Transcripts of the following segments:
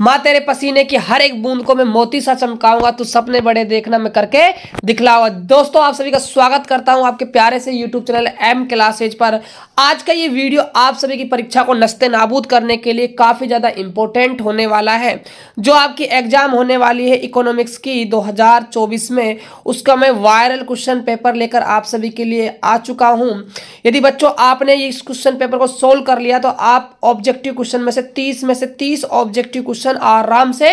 माँ तेरे पसीने की हर एक बूंद को मैं मोती सा चमकाऊंगा तू सपने बड़े देखना मैं करके दिखलाऊंगा दोस्तों आप सभी का स्वागत करता हूँ आपके प्यारे से यूट्यूब चैनल एम क्लासेज पर आज का ये वीडियो आप सभी की परीक्षा को नस्ते नाबूद करने के लिए काफ़ी ज़्यादा इंपॉर्टेंट होने वाला है जो आपकी एग्जाम होने वाली है इकोनॉमिक्स की दो में उसका मैं वायरल क्वेश्चन पेपर लेकर आप सभी के लिए आ चुका हूँ यदि बच्चों आपने इस क्वेश्चन पेपर को सोल्व कर लिया तो आप ऑब्जेक्टिव क्वेश्चन में से तीस में से तीस ऑब्जेक्टिव क्वेश्चन क्वेश्चन आराम से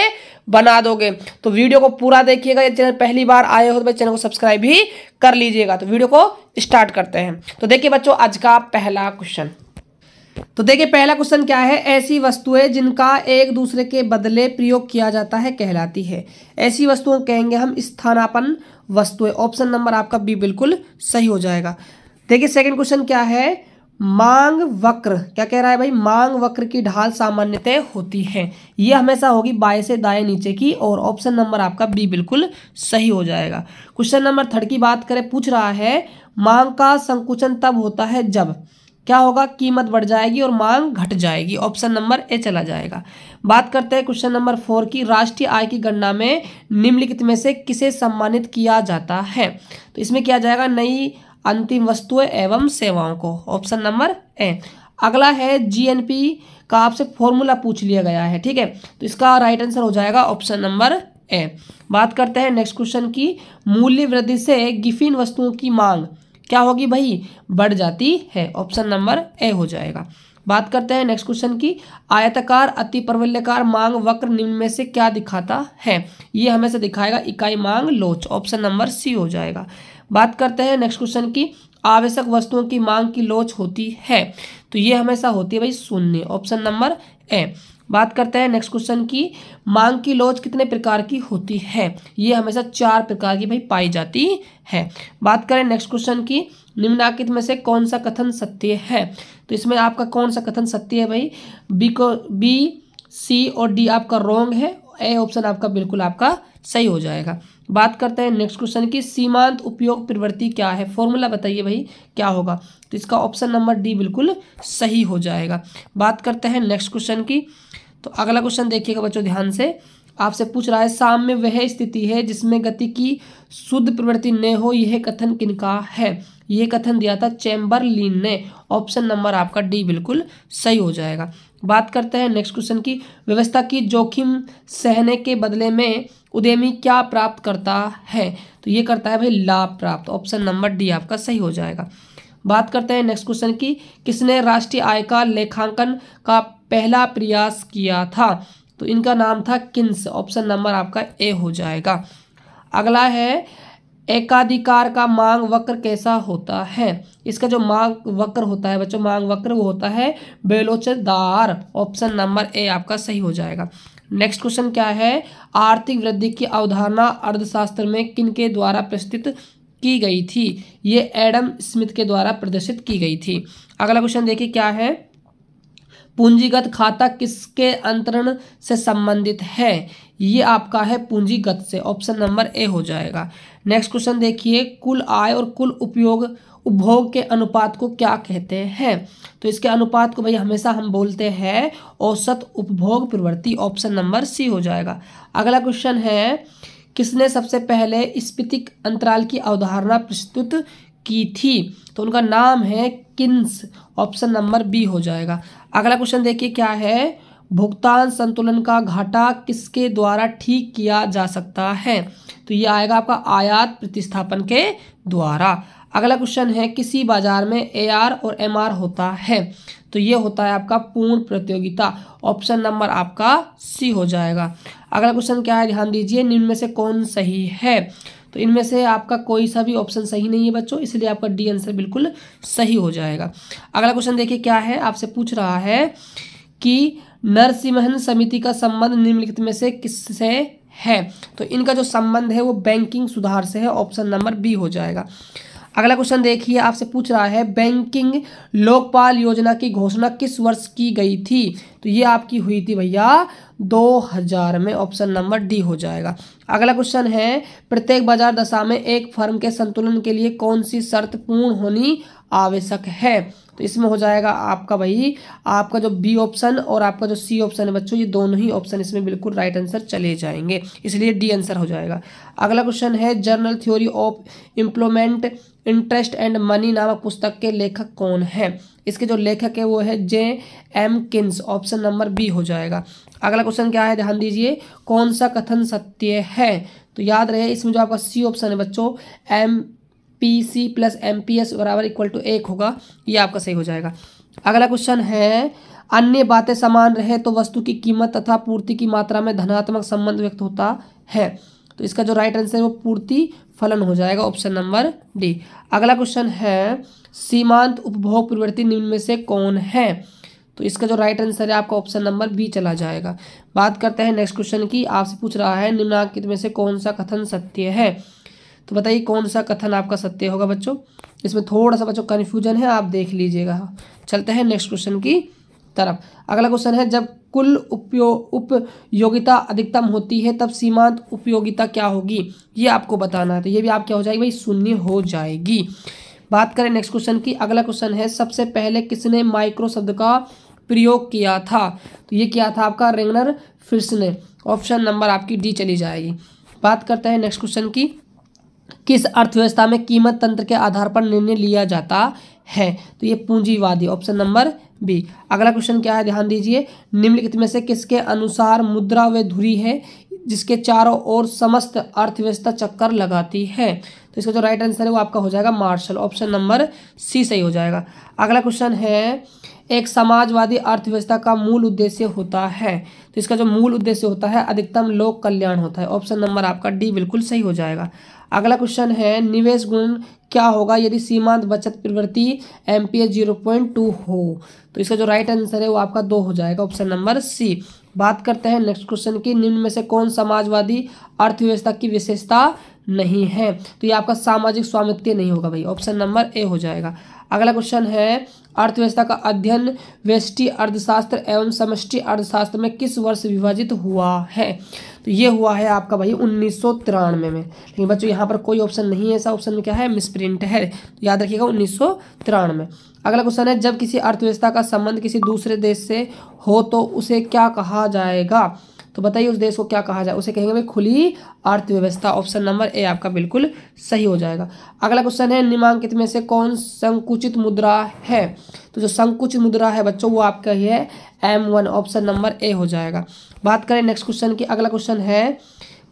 बना दोगे तो वीडियो को पूरा देखिएगा यदि चैनल पहली बार आए हो तो भाई चैनल को सब्सक्राइब भी कर लीजिएगा तो वीडियो को स्टार्ट करते हैं तो देखिए बच्चों आज का पहला क्वेश्चन तो देखिए पहला क्वेश्चन क्या है ऐसी वस्तुएं जिनका एक दूसरे के बदले प्रयोग किया जाता है कहलाती है ऐसी वस्तुओं कहेंगे हम स्थानापन वस्तुएं ऑप्शन नंबर आपका बी बिल्कुल सही हो जाएगा देखिए सेकंड क्वेश्चन क्या है मांग वक्र क्या कह रहा है भाई मांग वक्र की ढाल सामान्यतः होती है ये हमेशा होगी बाएं से दाएं नीचे की और ऑप्शन नंबर आपका बी बिल्कुल सही हो जाएगा क्वेश्चन नंबर थर्ड की बात करें पूछ रहा है मांग का संकुचन तब होता है जब क्या होगा कीमत बढ़ जाएगी और मांग घट जाएगी ऑप्शन नंबर ए चला जाएगा बात करते हैं क्वेश्चन नंबर फोर की राष्ट्रीय आय की गणना में निम्नलिखित में से किसे सम्मानित किया जाता है तो इसमें किया जाएगा नई अंतिम वस्तुएं एवं सेवाओं को ऑप्शन नंबर ए अगला है जीएनपी का आपसे फॉर्मूला पूछ लिया गया है ठीक है तो इसका राइट आंसर हो जाएगा ऑप्शन नंबर ए बात करते हैं नेक्स्ट क्वेश्चन की मूल्य वृद्धि से गिफिन वस्तुओं की मांग क्या होगी भाई बढ़ जाती है ऑप्शन नंबर ए हो जाएगा बात करते हैं नेक्स्ट क्वेश्चन की आयताकार अति प्रवल्यकार मांग वक्र निम्न में से क्या दिखाता है ये हमें से दिखाएगा इकाई मांग लोच ऑप्शन नंबर सी हो जाएगा बात करते हैं नेक्स्ट क्वेश्चन की आवश्यक वस्तुओं की मांग की लोच होती है तो ये हमेशा होती है भाई शून्य ऑप्शन नंबर ए बात करते हैं नेक्स्ट क्वेश्चन की मांग की लोच कितने प्रकार की होती है ये हमेशा चार प्रकार की भाई पाई जाती है बात करें नेक्स्ट क्वेश्चन की निम्नाकित में से कौन सा कथन सत्य है तो इसमें आपका कौन सा कथन सत्य है भाई बी को बी सी और डी आपका रॉन्ग है ए ऑप्शन आपका बिल्कुल आपका सही हो जाएगा बात करते हैं नेक्स्ट क्वेश्चन की सीमांत उपयोग प्रवृत्ति क्या है फॉर्मूला बताइए भाई क्या होगा तो इसका ऑप्शन नंबर डी बिल्कुल सही हो जाएगा बात करते हैं नेक्स्ट क्वेश्चन की तो अगला क्वेश्चन देखिएगा बच्चों ध्यान से आपसे पूछ रहा है साम्य वह स्थिति है जिसमें गति की शुद्ध प्रवृत्ति न हो यह कथन का है यह कथन दिया था लीन ने ऑप्शन नंबर आपका डी बिल्कुल सही हो जाएगा बात करते हैं नेक्स्ट क्वेश्चन की व्यवस्था की जोखिम सहने के बदले में उद्यमी क्या प्राप्त करता है तो ये करता है भाई लाभ प्राप्त ऑप्शन नंबर डी आपका सही हो जाएगा बात करते हैं नेक्स्ट क्वेश्चन की किसने राष्ट्रीय आय का लेखांकन का पहला प्रयास किया था तो इनका नाम था किन्स ऑप्शन नंबर आपका ए हो जाएगा अगला है एकाधिकार का मांग वक्र कैसा होता है इसका जो मांग वक्र होता है बच्चों मांग वक्र वो होता है बेलोचदार ऑप्शन नंबर ए आपका सही हो जाएगा नेक्स्ट क्वेश्चन क्या है आर्थिक वृद्धि की अवधारणा अर्थशास्त्र में किन के द्वारा प्रस्तुत की गई थी ये एडम स्मिथ के द्वारा प्रदर्शित की गई थी अगला क्वेश्चन देखिए क्या है पूंजीगत खाता किसके अंतरण से संबंधित है ये आपका है पूंजीगत से ऑप्शन नंबर ए हो जाएगा नेक्स्ट क्वेश्चन देखिए कुल आय और कुल उपयोग उपभोग के अनुपात को क्या कहते हैं तो इसके अनुपात को भाई हमेशा हम बोलते हैं औसत उपभोग प्रवृत्ति ऑप्शन नंबर सी हो जाएगा अगला क्वेश्चन है किसने सबसे पहले स्पितिक अंतराल की अवधारणा प्रस्तुत की थी तो उनका नाम है किन्स ऑप्शन नंबर बी हो जाएगा अगला क्वेश्चन देखिए क्या है भुगतान संतुलन का घाटा किसके द्वारा ठीक किया जा सकता है तो ये आएगा आपका आयात प्रतिस्थापन के द्वारा अगला क्वेश्चन है किसी बाजार में ए आर और एम आर होता है तो ये होता है आपका पूर्ण प्रतियोगिता ऑप्शन नंबर आपका सी हो जाएगा अगला क्वेश्चन क्या है ध्यान दीजिए निम्न में से कौन सही है तो इनमें से आपका कोई सा भी ऑप्शन सही नहीं है बच्चों इसलिए आपका डी आंसर बिल्कुल सही हो जाएगा अगला क्वेश्चन देखिए क्या है आपसे पूछ रहा है कि नरसिम्हन समिति का संबंध निम्नलिखित में से किससे है तो इनका जो संबंध है वो बैंकिंग सुधार से है ऑप्शन नंबर बी हो जाएगा अगला क्वेश्चन देखिए आपसे पूछ रहा है बैंकिंग लोकपाल योजना की घोषणा किस वर्ष की गई थी तो ये आपकी हुई थी भैया 2000 में ऑप्शन नंबर डी हो जाएगा अगला क्वेश्चन है प्रत्येक बाजार दशा में एक फर्म के संतुलन के लिए कौन सी शर्त पूर्ण होनी आवश्यक है तो इसमें हो जाएगा आपका भाई आपका जो बी ऑप्शन और आपका जो सी ऑप्शन है बच्चों ये दोनों ही ऑप्शन इसमें बिल्कुल राइट आंसर चले जाएंगे इसलिए डी आंसर हो जाएगा अगला क्वेश्चन है general theory of employment interest and money नामक पुस्तक के लेखक कौन है इसके जो लेखक है वो है J M Keynes option number B हो जाएगा अगला क्वेश्चन क्या है ध्यान दीजिए कौन सा कथन सत्य है तो याद रहे इसमें जो आपका सी ऑप्शन है बच्चों M P C plus M P S बराबर इक्वल टू एक होगा ये आपका सही हो जाएगा अगला क्वेश्चन है अन्य बातें समान रहे तो वस्तु की कीमत तथा पूर्ति की मात्रा में धनात्मक संबंध व्यक्त होता है तो इसका जो राइट आंसर है वो पूर्ति फलन हो जाएगा ऑप्शन नंबर डी अगला क्वेश्चन है सीमांत उपभोग प्रवृत्ति निम्न में से कौन है तो इसका जो राइट आंसर है आपका ऑप्शन नंबर बी चला जाएगा बात करते हैं नेक्स्ट क्वेश्चन की आपसे पूछ रहा है निम्नांकित में से कौन सा कथन सत्य है तो बताइए कौन सा कथन आपका सत्य होगा बच्चों इसमें थोड़ा सा बच्चों कन्फ्यूजन है आप देख लीजिएगा चलते हैं नेक्स्ट क्वेश्चन की तरफ अगला क्वेश्चन है जब कुल उपयोग उपयोगिता अधिकतम होती है तब सीमांत उपयोगिता क्या होगी ये आपको बताना है तो ये भी आप क्या हो जाएगी भाई शून्य हो जाएगी बात करें नेक्स्ट क्वेश्चन की अगला क्वेश्चन है सबसे पहले किसने माइक्रो शब्द का प्रयोग किया था तो ये किया था आपका रेंगनर फिर ने ऑप्शन नंबर आपकी डी चली जाएगी बात करते हैं नेक्स्ट क्वेश्चन की किस अर्थव्यवस्था में कीमत तंत्र के आधार पर निर्णय लिया जाता है तो ये पूंजीवादी ऑप्शन नंबर बी अगला क्वेश्चन क्या है ध्यान दीजिए निम्नलिखित में से किसके अनुसार मुद्रा व धुरी है जिसके चारों ओर समस्त अर्थव्यवस्था चक्कर लगाती है तो इसका जो राइट आंसर है वो आपका हो जाएगा मार्शल ऑप्शन नंबर सी सही हो जाएगा अगला क्वेश्चन है एक समाजवादी अर्थव्यवस्था का मूल उद्देश्य होता है तो इसका जो मूल उद्देश्य होता है अधिकतम लोक कल्याण होता है ऑप्शन नंबर आपका डी बिल्कुल सही हो जाएगा अगला क्वेश्चन है निवेश गुण क्या होगा यदि सीमांत बचत प्रवृत्ति M P zero point two हो तो इसका जो राइट आंसर है वो आपका दो हो जाएगा ऑप्शन नंबर सी बात करते हैं नेक्स्ट क्वेश्चन की निम्न में से कौन समाजवादी अर्थव्यवस्था की विशेषता नहीं है तो ये आपका सामाजिक स्वामित्व नहीं होगा भाई ऑप्शन नंबर ए हो जाएगा अगला क्वेश्चन है अर्थव्यवस्था का अध्ययन वेष्टि अर्थशास्त्र एवं समष्टि अर्थशास्त्र में किस वर्ष विभाजित हुआ है तो ये हुआ है आपका भाई उन्नीस में लेकिन बच्चों यहाँ पर कोई ऑप्शन नहीं है ऐसा ऑप्शन में क्या है मिसप्रिंट है तो याद रखिएगा उन्नीस अगला क्वेश्चन है जब किसी अर्थव्यवस्था का संबंध किसी दूसरे देश से हो तो उसे क्या कहा जाएगा तो बताइए उस देश को क्या कहा जाए उसे कहेंगे खुली अर्थव्यवस्था ऑप्शन नंबर ए आपका बिल्कुल सही हो जाएगा अगला क्वेश्चन है निमांकित में से कौन संकुचित मुद्रा है तो जो संकुचित मुद्रा है बच्चों वो आपका ही है M one option number A हो जाएगा बात करें नेक्स्ट क्वेश्चन की अगला क्वेश्चन है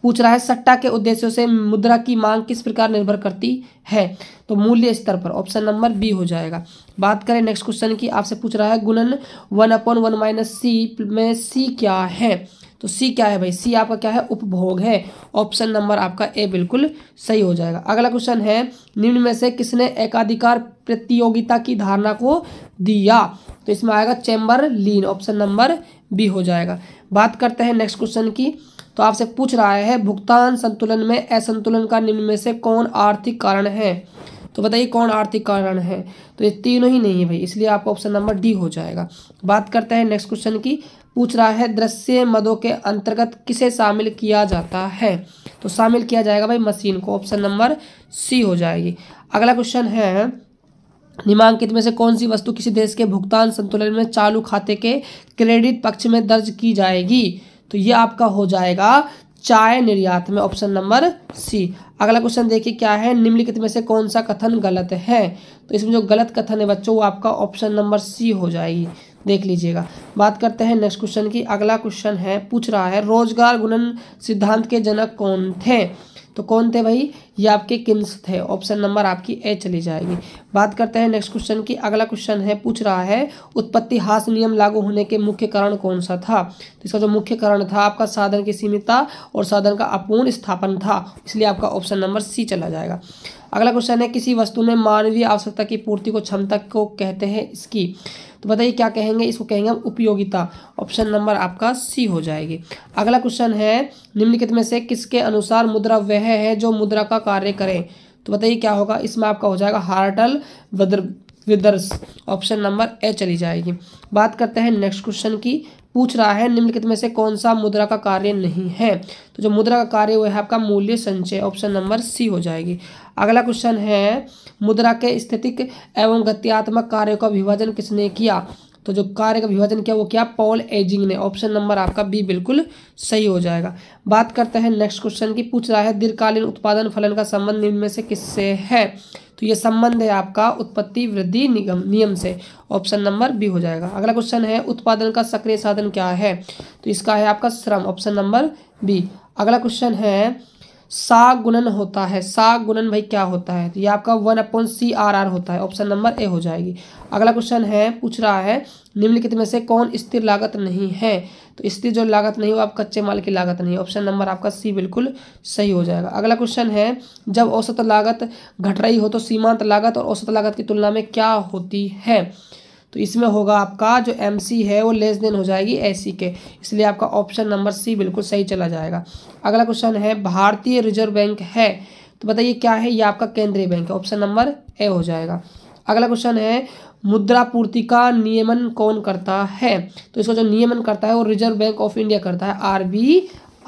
पूछ रहा है सट्टा के उद्देश्यों से मुद्रा की मांग किस प्रकार निर्भर करती है तो मूल्य स्तर पर ऑप्शन नंबर बी हो जाएगा बात करें नेक्स्ट क्वेश्चन की आपसे पूछ रहा है गुणन one upon one minus C में सी क्या है तो सी क्या है भाई सी आपका क्या है उपभोग है ऑप्शन नंबर आपका ए बिल्कुल सही हो जाएगा अगला क्वेश्चन है निम्न में से किसने एकाधिकार प्रतियोगिता की धारणा को दिया तो इसमें आएगा Chamberlin option number B हो जाएगा बात करते हैं नेक्स्ट क्वेश्चन की तो आपसे पूछ रहा है भुगतान संतुलन में असंतुलन का निम्न में से कौन आर्थिक कारण है तो बताइए कौन आर्थिक कारण है तो ये तीनों ही नहीं है भाई इसलिए आपका ऑप्शन नंबर डी हो जाएगा बात करते हैं नेक्स्ट क्वेश्चन की पूछ रहा है दृश्य मदों के अंतर्गत किसे शामिल किया जाता है तो शामिल किया जाएगा भाई मशीन को ऑप्शन नंबर सी हो जाएगी अगला क्वेश्चन है निमांकित में से कौन सी वस्तु किसी देश के भुगतान संतुलन में चालू खाते के क्रेडिट पक्ष में दर्ज की जाएगी तो ये आपका हो जाएगा चाय निर्यात में ऑप्शन नंबर सी अगला क्वेश्चन देखिए क्या है निम्नलिखित में से कौन सा कथन गलत है तो इसमें जो गलत कथन है बच्चों वो आपका ऑप्शन नंबर सी हो जाएगी देख लीजिएगा बात करते हैं नेक्स्ट क्वेश्चन की अगला क्वेश्चन है पूछ रहा है रोजगार गुणन सिद्धांत के जनक कौन थे तो कौन थे भाई ये आपके किन्स थे ऑप्शन नंबर आपकी ए चली जाएगी बात करते हैं नेक्स्ट क्वेश्चन की अगला क्वेश्चन है पूछ रहा है उत्पत्ति हास नियम लागू होने के मुख्य कारण कौन सा था तो इसका जो मुख्य कारण था आपका साधन की सीमितता और साधन का अपूर्ण स्थापन था इसलिए आपका ऑप्शन नंबर सी चला जाएगा अगला क्वेश्चन है किसी वस्तु में मानवीय आवश्यकता की पूर्ति को क्षमता को कहते हैं इसकी तो बताइए क्या कहेंगे इसको कहेंगे हम उपयोगिता ऑप्शन नंबर आपका सी हो जाएगी अगला क्वेश्चन है निम्नलिखित में से किसके अनुसार मुद्रा वह है जो मुद्रा का कार्य करें तो बताइए क्या होगा इसमें आपका हो जाएगा Hartley Withers option number A चली जाएगी बात करते हैं नेक्स्ट क्वेश्चन की पूछ रहा है निम्नलिखित में से कौन सा मुद्रा का कार्य नहीं है तो जो मुद्रा का कार्य वो है आपका मूल्य संचय ऑप्शन नंबर सी हो जाएगी अगला क्वेश्चन है मुद्रा के स्थितिक एवं गत्यात्मक कार्यों का विभाजन किसने किया तो जो कार्य का विभाजन किया वो क्या पॉल एजिंग ने ऑप्शन नंबर आपका बी बिल्कुल सही हो जाएगा बात करते हैं नेक्स्ट क्वेश्चन की पूछ रहा है दीर्घकालीन उत्पादन फलन का संबंध निम्न में से किससे है तो ये संबंध है आपका उत्पत्ति वृद्धि निगम नियम से ऑप्शन नंबर बी हो जाएगा अगला क्वेश्चन है उत्पादन का सक्रिय साधन क्या है तो इसका है आपका श्रम ऑप्शन नंबर बी अगला क्वेश्चन है सा गुणन होता है सा गुणन भाई क्या होता है तो ये आपका one upon C R R होता है ऑप्शन नंबर ए हो जाएगी अगला क्वेश्चन है पूछ रहा है निम्नलिखित में से कौन स्थिर लागत नहीं है तो इसकी जो लागत नहीं हो आप कच्चे माल की लागत नहीं ऑप्शन नंबर आपका सी बिल्कुल सही हो जाएगा अगला क्वेश्चन है जब औसत लागत घट रही हो तो सीमांत लागत और औसत लागत की तुलना में क्या होती है तो इसमें होगा आपका जो एम सी है वो लेस देन हो जाएगी ए सी के इसलिए आपका ऑप्शन नंबर सी बिल्कुल सही चला जाएगा अगला क्वेश्चन है भारतीय रिजर्व बैंक है तो बताइए क्या है ये आपका केंद्रीय बैंक है ऑप्शन नंबर ए हो जाएगा अगला क्वेश्चन है मुद्रापूर्ति का नियमन कौन करता है तो इसका जो नियमन करता है वो रिजर्व बैंक ऑफ इंडिया करता है आर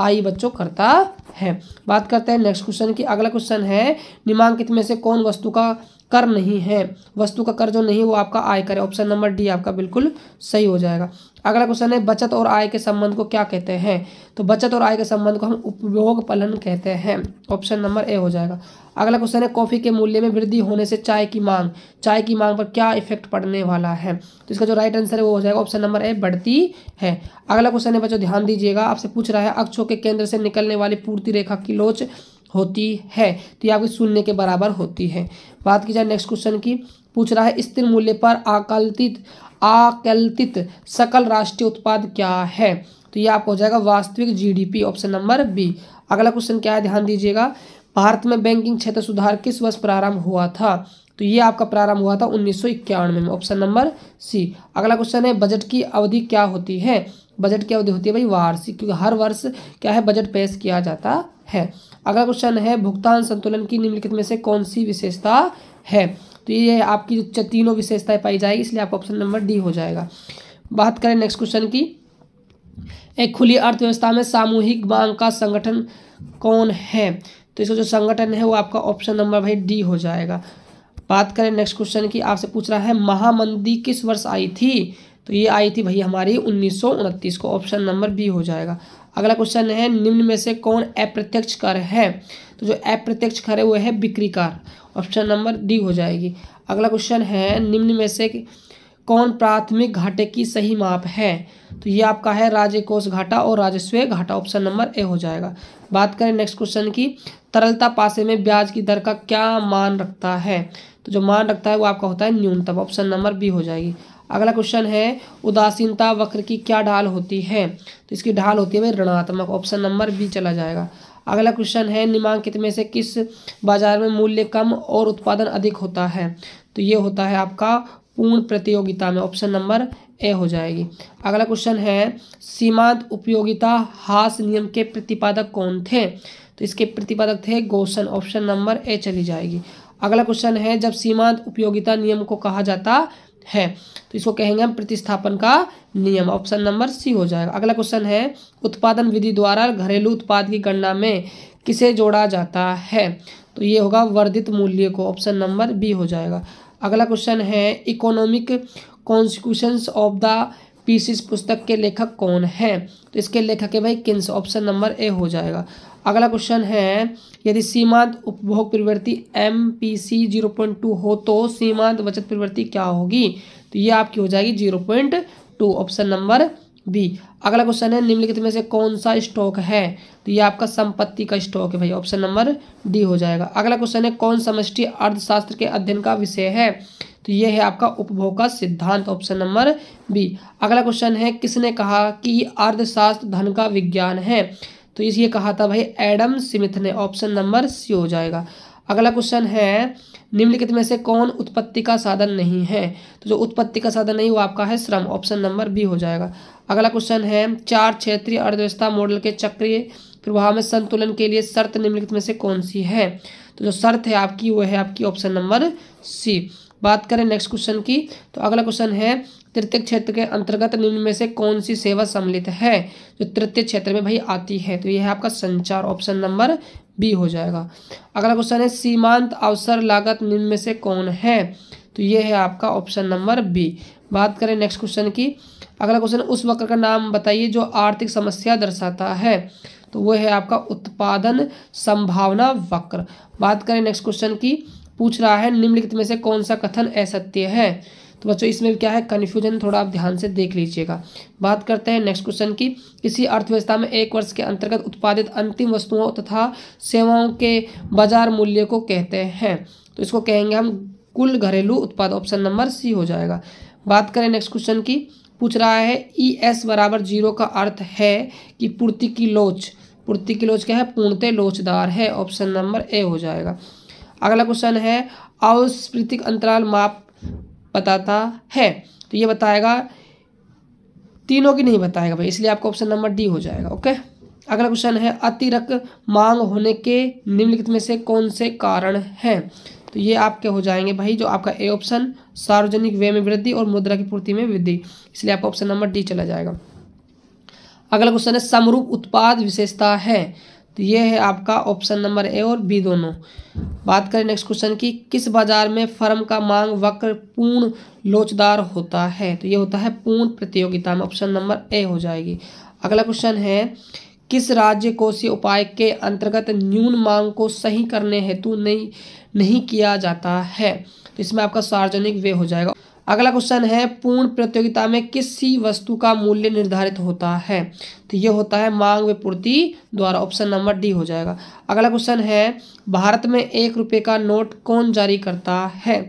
आई बच्चों करता है बात करते हैं नेक्स्ट क्वेश्चन की अगला क्वेश्चन है निमांकित में से कौन वस्तु का कर नहीं है वस्तु का कर जो नहीं वो आपका आयकर है ऑप्शन नंबर डी आपका बिल्कुल सही हो जाएगा अगला क्वेश्चन है बचत और आय के संबंध को क्या कहते हैं तो बचत और आय के संबंध को हम उपयोग पलन कहते हैं ऑप्शन नंबर ए हो जाएगा अगला क्वेश्चन है कॉफ़ी के मूल्य में वृद्धि होने से चाय की मांग चाय की मांग पर क्या इफेक्ट पड़ने वाला है तो इसका जो राइट आंसर है वो हो जाएगा ऑप्शन नंबर ए बढ़ती है अगला क्वेश्चन है बच्चों ध्यान दीजिएगा आपसे पूछ रहा है अक्षों के केंद्र से निकलने वाली पूर्ति रेखा की लोच होती है तो ये आपकी शून्य के बराबर होती है बात की जाए नेक्स्ट क्वेश्चन की पूछ रहा है स्थिर मूल्य पर आकलित आकल्पित सकल राष्ट्रीय उत्पाद क्या है तो ये आपको हो जाएगा वास्तविक जीडीपी ऑप्शन नंबर बी अगला क्वेश्चन क्या है ध्यान दीजिएगा भारत में बैंकिंग क्षेत्र सुधार किस वर्ष प्रारंभ हुआ था तो ये आपका प्रारंभ हुआ था उन्नीस में ऑप्शन नंबर सी अगला क्वेश्चन है बजट की अवधि क्या होती है बजट की अवधि होती है भाई वार्षिक क्योंकि हर वर्ष क्या है बजट पेश किया जाता है अगला क्वेश्चन है भुगतान संतुलन की निम्नलिखित में से कौन सी विशेषता है तो ये आपकी जो तीनों विशेषताएं पाई जाएगी इसलिए आपका ऑप्शन नंबर डी हो जाएगा बात करें नेक्स्ट क्वेश्चन की एक खुली अर्थव्यवस्था में सामूहिक मांग का संगठन कौन है तो इसका जो संगठन है वो आपका ऑप्शन नंबर भाई डी हो जाएगा बात करें नेक्स्ट क्वेश्चन की आपसे पूछ रहा है महामंदी किस वर्ष आई थी तो ये आई थी भाई हमारी उन्नीस को ऑप्शन नंबर बी हो जाएगा अगला क्वेश्चन है निम्न में से कौन अप्रत्यक्ष कर है तो जो अप्रत्यक्ष कर है वो है बिक्री कर ऑप्शन नंबर डी हो जाएगी अगला क्वेश्चन है निम्न में से कौन प्राथमिक घाटे की सही माप है तो ये आपका है राज्य कोष घाटा और राजस्व घाटा ऑप्शन नंबर ए हो जाएगा बात करें नेक्स्ट क्वेश्चन की तरलता पासे में ब्याज की दर का क्या मान रखता है तो जो मान रखता है वो आपका होता है न्यूनतम ऑप्शन नंबर बी हो जाएगी अगला क्वेश्चन है उदासीनता वक्र की क्या ढाल होती है तो इसकी ढाल होती है भाई ऋणात्मक ऑप्शन नंबर बी चला जाएगा अगला क्वेश्चन है निम्नांकित में से किस बाजार में मूल्य कम और उत्पादन अधिक होता है तो ये होता है आपका पूर्ण प्रतियोगिता में ऑप्शन नंबर ए हो जाएगी अगला क्वेश्चन है सीमांत उपयोगिता हास नियम के प्रतिपादक कौन थे तो इसके प्रतिपादक थे गोसन ऑप्शन नंबर ए चली जाएगी अगला क्वेश्चन है जब सीमांत उपयोगिता नियम को कहा जाता है तो इसको कहेंगे हम प्रतिस्थापन का नियम ऑप्शन नंबर सी हो जाएगा अगला क्वेश्चन है उत्पादन विधि द्वारा घरेलू उत्पाद की गणना में किसे जोड़ा जाता है तो ये होगा वर्धित मूल्य को ऑप्शन नंबर बी हो जाएगा अगला क्वेश्चन है economic consequences of the peace पुस्तक के लेखक कौन है तो इसके लेखक है भाई किन्स ऑप्शन नंबर ए हो जाएगा अगला क्वेश्चन है यदि सीमांत उपभोग प्रवृत्ति M P C zero point two हो तो सीमांत बचत प्रवृत्ति क्या होगी तो ये आपकी हो जाएगी zero point two option number B अगला क्वेश्चन है निम्नलिखित में से कौन सा स्टॉक है तो ये आपका संपत्ति का स्टॉक है भाई ऑप्शन नंबर डी हो जाएगा अगला क्वेश्चन है कौन समष्टि अर्थशास्त्र के अध्ययन का विषय है तो ये है आपका उपभोग का सिद्धांत ऑप्शन नंबर बी अगला क्वेश्चन है किसने कहा कि अर्थशास्त्र धन का विज्ञान है तो इसलिए कहा था भाई एडम स्मिथ ने ऑप्शन नंबर सी हो जाएगा अगला क्वेश्चन है निम्नलिखित में से कौन उत्पत्ति का साधन नहीं है तो जो उत्पत्ति का साधन नहीं वो आपका है श्रम ऑप्शन नंबर बी हो जाएगा अगला क्वेश्चन है चार क्षेत्रीय अर्थव्यवस्था मॉडल के चक्रीय प्रवाह में संतुलन के लिए शर्त निम्नलिखित में से कौन सी है तो जो शर्त है आपकी वो है आपकी ऑप्शन नंबर सी बात करें नेक्स्ट क्वेश्चन की तो अगला क्वेश्चन है तृतीय क्षेत्र के अंतर्गत निम्न में से कौन सी सेवा सम्मिलित है जो तृतीय क्षेत्र में भाई आती है तो यह है आपका संचार ऑप्शन नंबर बी हो जाएगा अगला क्वेश्चन है सीमांत अवसर लागत निम्न में से कौन है तो ये है आपका ऑप्शन नंबर बी बात करें नेक्स्ट क्वेश्चन की अगला क्वेश्चन उस वक्र का नाम बताइए जो आर्थिक समस्या दर्शाता है तो वह है आपका उत्पादन संभावना वक्र बात करें नेक्स्ट क्वेश्चन की पूछ रहा है निम्नलिखित में से कौन सा कथन असत्य है तो बच्चों इसमें क्या है कन्फ्यूजन थोड़ा आप ध्यान से देख लीजिएगा बात करते हैं नेक्स्ट क्वेश्चन की किसी अर्थव्यवस्था में एक वर्ष के अंतर्गत उत्पादित अंतिम वस्तुओं तथा सेवाओं के बाजार मूल्य को कहते हैं तो इसको कहेंगे हम कुल घरेलू उत्पाद ऑप्शन नंबर सी हो जाएगा बात करें नेक्स्ट क्वेश्चन की पूछ रहा है ई e एस बराबर जीरो का अर्थ है कि पूर्ति की लोच पूर्ति की लोच क्या है पूर्णतः लोचदार है ऑप्शन नंबर ए हो जाएगा अगला क्वेश्चन है औस्पृतिक अंतराल माप बताता है तो ये बताएगा तीनों की नहीं बताएगा भाई इसलिए आपका ऑप्शन नंबर डी हो जाएगा ओके अगला क्वेश्चन है अतिरक्त मांग होने के निम्नलिखित में से कौन से कारण हैं तो ये आपके हो जाएंगे भाई जो आपका ए ऑप्शन सार्वजनिक व्यय में वृद्धि और मुद्रा की पूर्ति में वृद्धि इसलिए आपका ऑप्शन नंबर डी चला जाएगा अगला क्वेश्चन है समरूप उत्पाद विशेषता है तो ये है आपका ऑप्शन नंबर ए और बी दोनों बात करें नेक्स्ट क्वेश्चन की किस बाजार में फर्म का मांग वक्र पूर्ण लोचदार होता है तो ये होता है पूर्ण प्रतियोगिता में ऑप्शन नंबर ए हो जाएगी अगला क्वेश्चन है किस राज्य कोषीय उपाय के अंतर्गत न्यून मांग को सही करने हेतु नहीं नहीं किया जाता है तो इसमें आपका सार्वजनिक व्यय हो जाएगा अगला क्वेश्चन है पूर्ण प्रतियोगिता में किसी वस्तु का मूल्य निर्धारित होता है तो ये होता है मांग व पूर्ति द्वारा ऑप्शन नंबर डी हो जाएगा अगला क्वेश्चन है भारत में एक रुपये का नोट कौन जारी करता है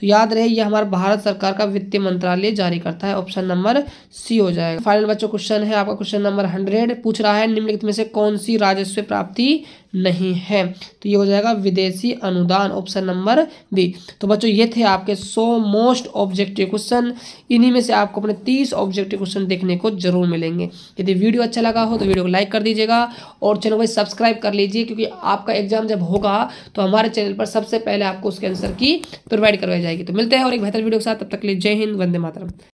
तो याद रहे ये हमारा भारत सरकार का वित्त मंत्रालय जारी करता है ऑप्शन नंबर सी हो जाएगा फाइनल बच्चों क्वेश्चन है आपका क्वेश्चन नंबर हंड्रेड पूछ रहा है निम्नलिखित में से कौन सी राजस्व प्राप्ति नहीं है तो ये हो जाएगा विदेशी अनुदान ऑप्शन नंबर बी तो बच्चों ये थे आपके सो मोस्ट ऑब्जेक्टिव क्वेश्चन इन्हीं में से आपको अपने तीस ऑब्जेक्टिव क्वेश्चन देखने को जरूर मिलेंगे यदि वीडियो अच्छा लगा हो तो वीडियो को लाइक कर दीजिएगा और चैनल को सब्सक्राइब कर लीजिए क्योंकि आपका एग्जाम जब होगा तो हमारे चैनल पर सबसे पहले आपको उसके आंसर की प्रोवाइड करवाई जाएगी तो मिलते हैं और एक बेहतर वीडियो के साथ तब तक के लिए जय हिंद वंदे मातरम